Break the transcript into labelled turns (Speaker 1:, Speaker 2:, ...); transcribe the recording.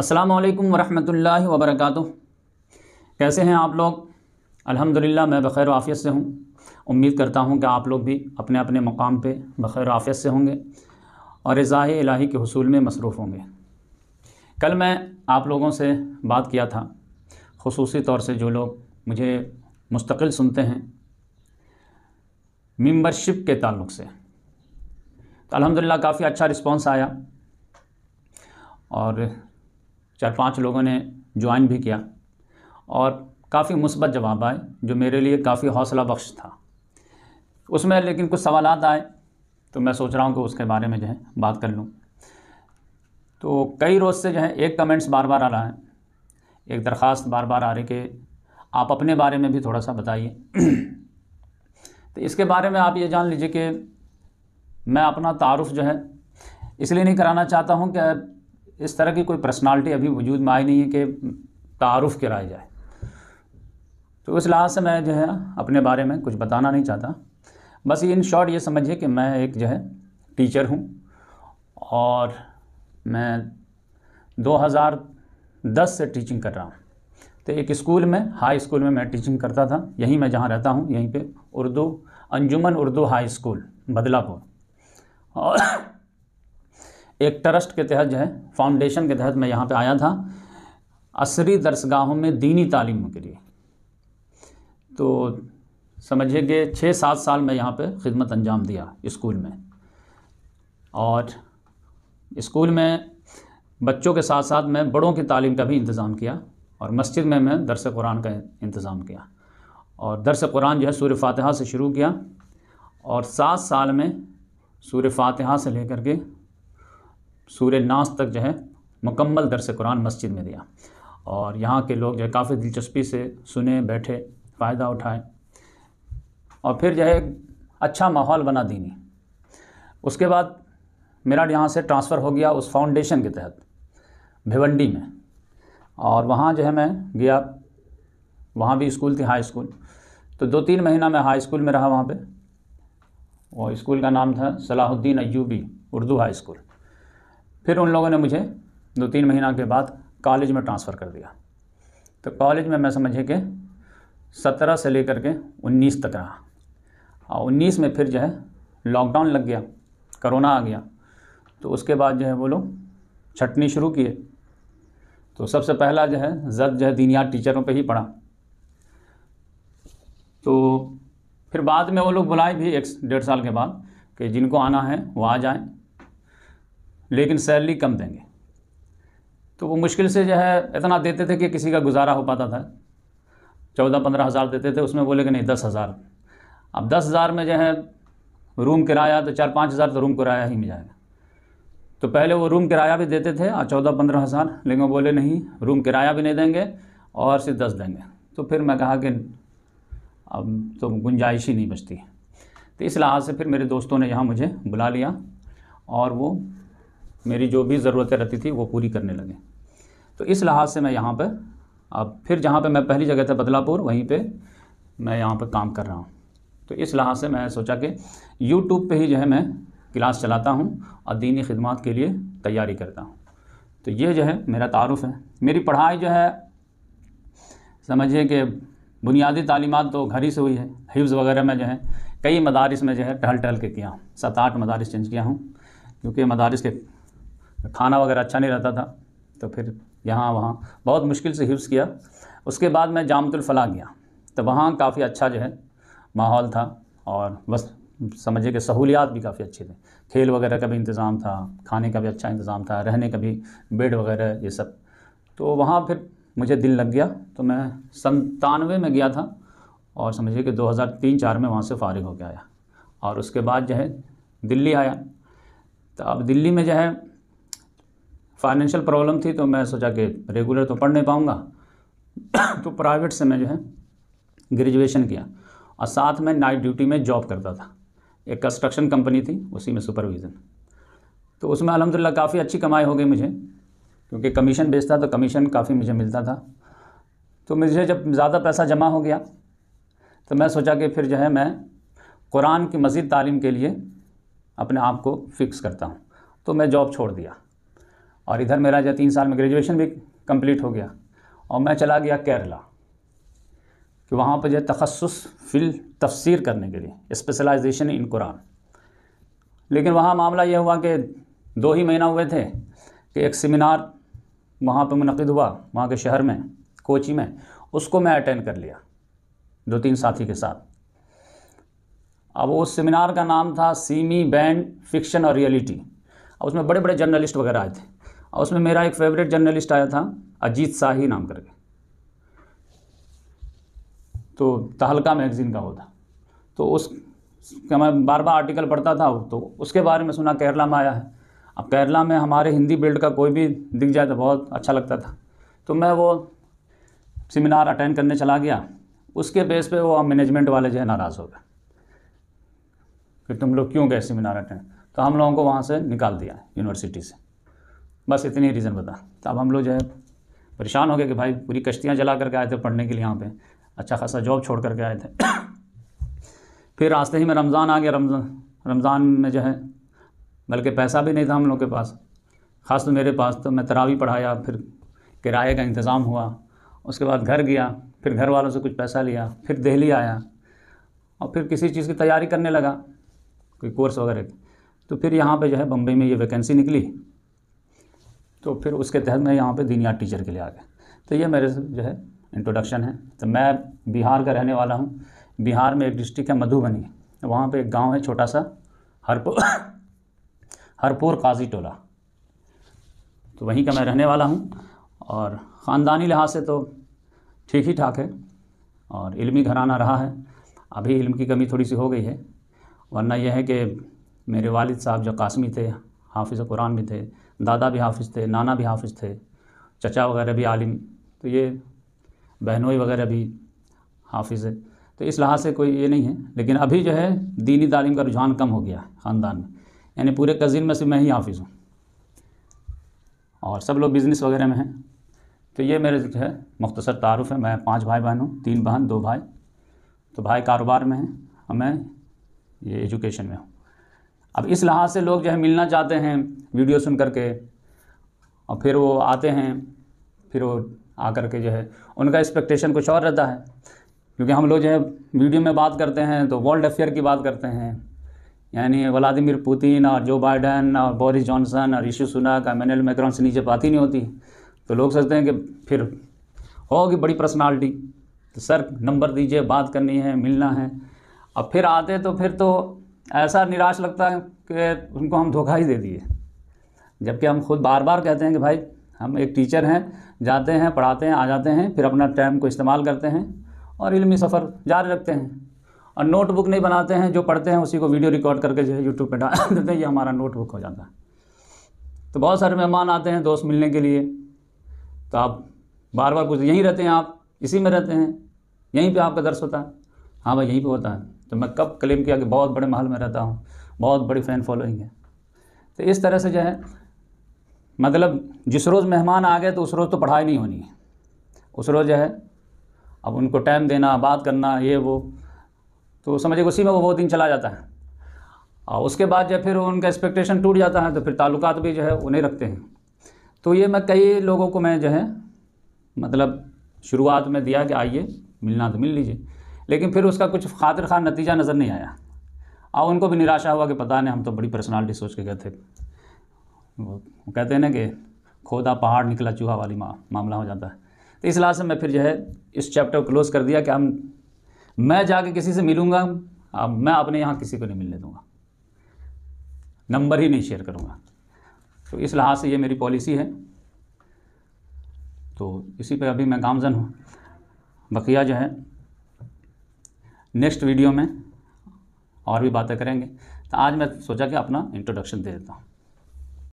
Speaker 1: अस्सलाम वालेकुम वरहमतुल्लाहि कैसे हैं आप लोग अल्हम्दुलिल्लाह मैं बखैर आफियत से हूँ उम्मीद करता हूँ कि आप लोग भी अपने अपने मकाम पे बखैर आफियत से होंगे और रज़ा इलाही के हसूल में मसरूफ़ होंगे कल मैं आप लोगों से बात किया था खसूस तौर से जो लोग मुझे मुस्तकिल सुनते हैं मेम्बरशिप के ताल्लुक से तो अलहमदिल्ला काफ़ी अच्छा रिस्पॉन्स आया और चार पांच लोगों ने ज्वाइन भी किया और काफ़ी मुस्बत जवाब आए जो मेरे लिए काफ़ी हौसला बख्श था उसमें लेकिन कुछ सवाल आए तो मैं सोच रहा हूँ कि उसके बारे में जो है बात कर लूँ तो कई रोज़ से जो है एक कमेंट्स बार बार आ रहा है एक दरख्वास्त बार बार आ रही कि आप अपने बारे में भी थोड़ा सा बताइए तो इसके बारे में आप ये जान लीजिए कि मैं अपना तारफ़ जो है इसलिए नहीं कराना चाहता हूँ कि इस तरह की कोई पर्सनालिटी अभी वजूद में आई नहीं है कि तारफ़ कराया जाए तो उस लिहाज से मैं जो है अपने बारे में कुछ बताना नहीं चाहता बस इन शॉर्ट ये समझिए कि मैं एक जो है टीचर हूँ और मैं 2010 से टीचिंग कर रहा हूँ तो एक स्कूल में हाई स्कूल में मैं टीचिंग करता था यहीं मैं जहाँ रहता हूँ यहीं पे उर्दू अंजुमन उर्दू हाई स्कूल बदलापुर और एक ट्रस्ट के तहत जो है फाउंडेशन के तहत मैं यहाँ पे आया था असरी दरसगाहों में दीनी तालीम के लिए तो समझिए कि छः सात साल मैं यहाँ पे खिदमत अंजाम दिया स्कूल में और स्कूल में बच्चों के साथ साथ मैं बड़ों की तालीम का भी इंतज़ाम किया और मस्जिद में मैं दरस कुरान का इंतज़ाम किया और दरस कुरान जो है सूर्य फातहा से शुरू किया और सात साल में सूर्य फातहा से लेकर के सूर्य नास तक जो है मुकम्मल दरस कुरान मस्जिद में दिया और यहाँ के लोग जो है काफ़ी दिलचस्पी से सुने बैठे फ़ायदा उठाए और फिर जो है अच्छा माहौल बना दीनी उसके बाद मेरा यहाँ से ट्रांसफ़र हो गया उस फाउंडेशन के तहत भिवंडी में और वहाँ जो है मैं गया वहाँ भी स्कूल थी हाई स्कूल तो दो तीन महीना मैं हाई स्कूल में रहा वहाँ पे वो स्कूल का नाम था सलाहुद्दीन अयूबी उर्दू हाई स्कूल फिर उन लोगों ने मुझे दो तीन महीना के बाद कॉलेज में ट्रांसफ़र कर दिया तो कॉलेज में मैं समझे कि सत्रह से लेकर के उन्नीस तक रहा और उन्नीस में फिर जो है लॉकडाउन लग गया करोना आ गया तो उसके बाद जो है वो लोग छटनी शुरू किए तो सबसे पहला जो है जद जो है दीनिया टीचरों पे ही पढ़ा तो फिर बाद में वो लोग बुलाए भी एक डेढ़ साल के बाद कि जिनको आना है वो आ जाएं लेकिन सैलरी कम देंगे तो वो मुश्किल से जो है इतना देते थे कि किसी का गुजारा हो पाता था चौदह पंद्रह हज़ार देते थे उसमें बोले कि नहीं दस हज़ार अब दस हज़ार में जो है रूम किराया तो चार पाँच हज़ार तो रूम किराया ही मिल जाएगा तो पहले वो रूम किराया भी देते थे और चौदह पंद्रह हज़ार लेकिन बोले नहीं रूम किराया भी नहीं देंगे और सिर्फ दस देंगे तो फिर मैं कहा कि अब तो गुंजाइश ही नहीं बचती तो इस लिहाज से फिर मेरे दोस्तों ने यहाँ मुझे बुला लिया और वो मेरी जो भी ज़रूरतें रहती थी वो पूरी करने लगे तो इस लिहाज से मैं यहाँ पर अब फिर जहाँ पर मैं पहली जगह था बदलापुर वहीं पर मैं यहाँ पर काम कर रहा हूँ तो इस लिहाज से मैं सोचा कि यूट्यूब पर ही जो है मैं क्लास चलाता हूँ और दीनी खिदमत के लिए तैयारी करता हूँ तो ये जो है मेरा तारफ़ है मेरी पढ़ाई जो है समझिए कि बुनियादी तालीमत तो घर ही से हुई है हिफ्ज़ वगैरह में जो है कई मदारस में जो है टहल टहल के किया हूँ सात आठ मदारस चेंज किया हूँ क्योंकि मदारस के खाना वगैरह अच्छा नहीं रहता था तो फिर यहाँ वहाँ बहुत मुश्किल से हिफ्स किया उसके बाद मैं जामतुलफला गया तो वहाँ काफ़ी अच्छा जो है माहौल था और बस समझिए कि सहूलियात भी काफ़ी अच्छे थे खेल वगैरह का भी इंतज़ाम था खाने का भी अच्छा इंतज़ाम था रहने का भी बेड वगैरह ये सब तो वहाँ फिर मुझे दिल लग गया तो मैं संतानवे में गया था और समझिए कि 2003-4 में वहाँ से फारिग होकर आया और उसके बाद जो है दिल्ली आया तो अब दिल्ली में जो है फाइनेंशियल प्रॉब्लम थी तो मैं सोचा कि रेगुलर तो पढ़ नहीं पाऊँगा तो प्राइवेट से मैं जो है ग्रेजुएशन किया और साथ में नाइट ड्यूटी में जॉब करता था एक कंस्ट्रक्शन कंपनी थी उसी में सुपरविज़न तो उसमें अलहमदिल्ला काफ़ी अच्छी कमाई हो गई मुझे क्योंकि कमीशन बेचता तो कमीशन काफ़ी मुझे मिलता था तो मुझे जब ज़्यादा पैसा जमा हो गया तो मैं सोचा कि फिर जो है मैं कुरान की मज़ीद तालीम के लिए अपने आप को फ़िक्स करता हूँ तो मैं जॉब छोड़ दिया और इधर मेरा जो तीन साल में ग्रेजुएशन भी कंप्लीट हो गया और मैं चला गया केरला कि वहाँ पर जो तखसस फिल तफसीर करने के लिए स्पेशलाइजेशन इन कुरान लेकिन वहाँ मामला यह हुआ कि दो ही महीना हुए थे कि एक सेमिनार वहाँ पर मुनद हुआ वहाँ के शहर में कोची में उसको मैं अटेंड कर लिया दो तीन साथी के साथ अब उस सेमिनार का नाम था सीमी बैंड फिक्शन और रियलिटी अब उसमें बड़े बड़े जर्नलिस्ट वगैरह आए थे और उसमें मेरा एक फेवरेट जर्नलिस्ट आया था अजीत शाही नाम करके तो तहलका मैगज़ीन का वो था तो उस का मैं बार बार आर्टिकल पढ़ता था तो उसके बारे में सुना केरला में आया है अब केरला में हमारे हिंदी बिल्ड का कोई भी दिख जाए तो बहुत अच्छा लगता था तो मैं वो सेमिनार अटेंड करने चला गया उसके बेस पे वो मैनेजमेंट वाले जो है नाराज़ हो गए कि तुम लोग क्यों गए सेमिनार अटेंड तो हम लोगों को वहाँ से निकाल दिया यूनिवर्सिटी से बस इतने ही रीज़न बता तो अब हम लोग जो है परेशान हो गए कि भाई पूरी कश्तियाँ जला करके आए थे पढ़ने के लिए यहाँ पे अच्छा खासा जॉब छोड़ करके आए थे फिर रास्ते ही में रमज़ान आ गया रमज़ान रमज़ान में जो है बल्कि पैसा भी नहीं था हम लोग के पास ख़ास तो मेरे पास तो मैं तरावी पढ़ाया फिर किराए का इंतज़ाम हुआ उसके बाद घर गया फिर घर वालों से कुछ पैसा लिया फिर दिल्ली आया और फिर किसी चीज़ की तैयारी करने लगा कोई कोर्स वगैरह की तो फिर यहाँ पे जो है बम्बई में ये वैकेंसी निकली तो फिर उसके तहत मैं यहाँ पे दीनिया टीचर के लिए आ गया तो ये मेरे जो है इंट्रोडक्शन है तो मैं बिहार का रहने वाला हूँ बिहार में एक डिस्ट्रिक्ट है मधुबनी वहाँ पे एक गांव है छोटा सा हरपुर हरपुर काजी टोला तो वहीं का मैं रहने वाला हूँ और ख़ानदानी लिहाज से तो ठीक ही ठाक है और इल्मी घराना रहा है अभी इल्म की कमी थोड़ी सी हो गई है वरना यह है कि मेरे वालिद साहब जो कासमी थे हाफिज़ कुरान भी थे दादा भी हाफिज़ थे नाना भी हाफिज़ थे चचा वगैरह भी आलिम तो ये बहनोई वगैरह भी हाफिज़ है तो इस लिहाज से कोई ये नहीं है लेकिन अभी जो है दीनी तालीम का रुझान कम हो गया है ख़ानदान में यानी पूरे कज़िन में से मैं ही हाफिज़ हूँ और सब लोग बिज़नेस वगैरह में हैं तो ये मेरे जो है मुख्तसर तारफ़ है मैं पाँच भाई बहन हूँ तीन बहन दो भाई तो भाई कारोबार में हैं और मैं ये एजुकेशन में हूँ अब इस लिहाज से लोग जो है मिलना चाहते हैं वीडियो सुन करके और फिर वो आते हैं फिर वो आकर के जो है उनका एक्सपेक्टेशन कुछ और रहता है क्योंकि हम लोग जो है वीडियो में बात करते हैं तो वर्ल्ड अफेयर की बात करते हैं यानी व्लादिमिर पुतिन और जो बाइडन और बोरिस जॉनसन और ऋषि का एमेनल मैक्रॉन से नीचे बात ही नहीं होती तो लोग सोचते हैं कि फिर होगी बड़ी पर्सनालिटी तो सर नंबर दीजिए बात करनी है मिलना है अब फिर आते तो फिर तो ऐसा निराश लगता है कि उनको हम धोखा ही दे दिए जबकि हम खुद बार बार कहते हैं कि भाई हम एक टीचर हैं जाते हैं पढ़ाते हैं आ जाते हैं फिर अपना टाइम को इस्तेमाल करते हैं और इलमी सफ़र जारी रखते हैं और नोटबुक नहीं बनाते हैं जो पढ़ते हैं उसी को वीडियो रिकॉर्ड करके जो है यूट्यूब पर डाल देते हैं ये हमारा नोटबुक हो जाता है तो बहुत सारे मेहमान आते हैं दोस्त मिलने के लिए तो आप बार बार कुछ यहीं रहते हैं आप इसी में रहते हैं यहीं पे आपका दर्श होता है हाँ भाई यहीं पर होता है तो मैं कब क्लेम किया कि बहुत बड़े महल में रहता हूँ बहुत बड़ी फ़ैन फॉलोइंग है तो इस तरह से जो है मतलब जिस रोज़ मेहमान आ गए तो उस रोज़ तो पढ़ाई नहीं होनी है उस रोज़ जो है अब उनको टाइम देना बात करना ये वो तो समझिए उसी में वो वो दिन चला जाता है और उसके बाद जब फिर उनका एक्सपेक्टेशन टूट जाता है तो फिर ताल्लुकात भी जो है वो नहीं रखते हैं तो ये मैं कई लोगों को मैं जो है मतलब शुरुआत में दिया कि आइए मिलना तो मिल लीजिए लेकिन फिर उसका कुछ खातिर खान नतीजा नज़र नहीं आया और उनको भी निराशा हुआ कि पता नहीं हम तो बड़ी पर्सनालिटी सोच के गए थे वो कहते हैं ना कि खोदा पहाड़ निकला चूहा वाली मा, मामला हो जाता है तो इस लिहाज से मैं फिर जो है इस चैप्टर को क्लोज़ कर दिया कि हम मैं जाके किसी से मिलूँगा अब मैं अपने यहाँ किसी को नहीं मिलने दूँगा नंबर ही नहीं शेयर करूँगा तो इस लिहाज से ये मेरी पॉलिसी है तो इसी पे अभी मैं गामजन हूँ बकिया जो है नेक्स्ट वीडियो में और भी बातें करेंगे तो आज मैं सोचा कि अपना इंट्रोडक्शन दे देता हूँ